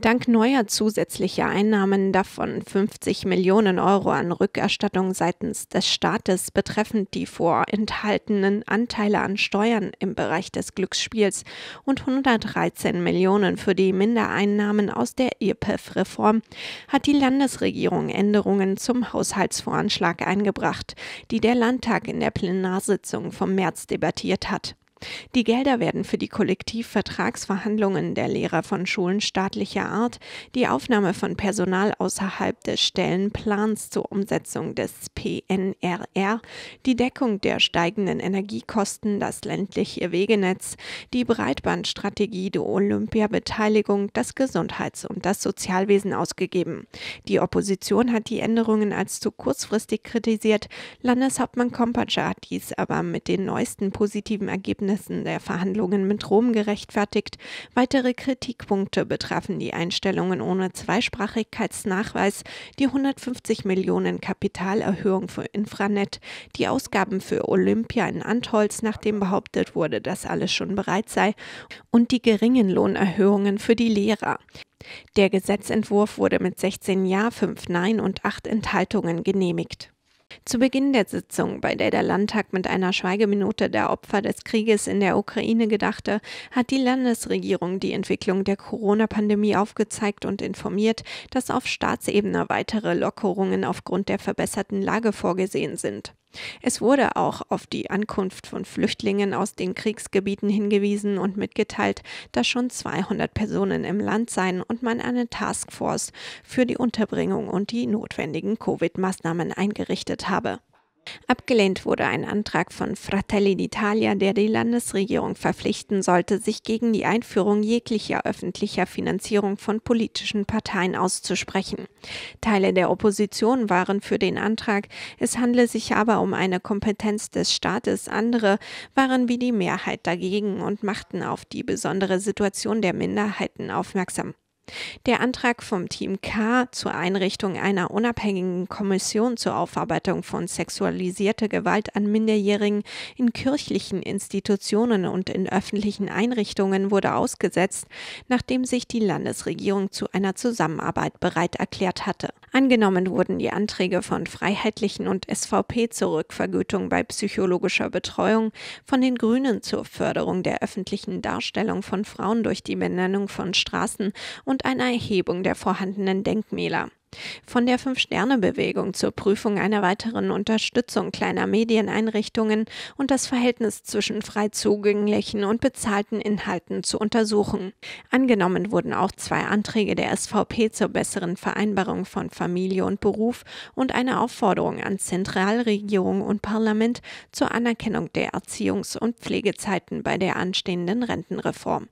Dank neuer zusätzlicher Einnahmen, davon 50 Millionen Euro an Rückerstattung seitens des Staates betreffend die vorenthaltenen Anteile an Steuern im Bereich des Glücksspiels und 113 Millionen für die Mindereinnahmen aus der EPEF-Reform, hat die Landesregierung Änderungen zum Haushaltsvoranschlag eingebracht, die der Landtag in der Plenarsitzung vom März debattiert hat. Die Gelder werden für die Kollektivvertragsverhandlungen der Lehrer von Schulen staatlicher Art, die Aufnahme von Personal außerhalb des Stellenplans zur Umsetzung des PNRR, die Deckung der steigenden Energiekosten, das ländliche Wegenetz, die Breitbandstrategie der Olympiabeteiligung, das Gesundheits- und das Sozialwesen ausgegeben. Die Opposition hat die Änderungen als zu kurzfristig kritisiert. Landeshauptmann Kompatscher hat dies aber mit den neuesten positiven Ergebnissen Ergebnissen der Verhandlungen mit Rom gerechtfertigt. Weitere Kritikpunkte betrafen die Einstellungen ohne Zweisprachigkeitsnachweis, die 150 Millionen Kapitalerhöhung für Infranet, die Ausgaben für Olympia in Antholz, nachdem behauptet wurde, dass alles schon bereit sei, und die geringen Lohnerhöhungen für die Lehrer. Der Gesetzentwurf wurde mit 16 Ja, 5 Nein und 8 Enthaltungen genehmigt. Zu Beginn der Sitzung, bei der der Landtag mit einer Schweigeminute der Opfer des Krieges in der Ukraine gedachte, hat die Landesregierung die Entwicklung der Corona-Pandemie aufgezeigt und informiert, dass auf Staatsebene weitere Lockerungen aufgrund der verbesserten Lage vorgesehen sind. Es wurde auch auf die Ankunft von Flüchtlingen aus den Kriegsgebieten hingewiesen und mitgeteilt, dass schon 200 Personen im Land seien und man eine Taskforce für die Unterbringung und die notwendigen Covid-Maßnahmen eingerichtet habe. Abgelehnt wurde ein Antrag von Fratelli d'Italia, der die Landesregierung verpflichten sollte, sich gegen die Einführung jeglicher öffentlicher Finanzierung von politischen Parteien auszusprechen. Teile der Opposition waren für den Antrag, es handle sich aber um eine Kompetenz des Staates, andere waren wie die Mehrheit dagegen und machten auf die besondere Situation der Minderheiten aufmerksam. Der Antrag vom Team K zur Einrichtung einer unabhängigen Kommission zur Aufarbeitung von sexualisierter Gewalt an Minderjährigen in kirchlichen Institutionen und in öffentlichen Einrichtungen wurde ausgesetzt, nachdem sich die Landesregierung zu einer Zusammenarbeit bereit erklärt hatte. Angenommen wurden die Anträge von Freiheitlichen und SVP zur Rückvergütung bei psychologischer Betreuung, von den Grünen zur Förderung der öffentlichen Darstellung von Frauen durch die Benennung von Straßen und und einer Erhebung der vorhandenen Denkmäler. Von der Fünf-Sterne-Bewegung zur Prüfung einer weiteren Unterstützung kleiner Medieneinrichtungen und das Verhältnis zwischen frei zugänglichen und bezahlten Inhalten zu untersuchen. Angenommen wurden auch zwei Anträge der SVP zur besseren Vereinbarung von Familie und Beruf und eine Aufforderung an Zentralregierung und Parlament zur Anerkennung der Erziehungs- und Pflegezeiten bei der anstehenden Rentenreform.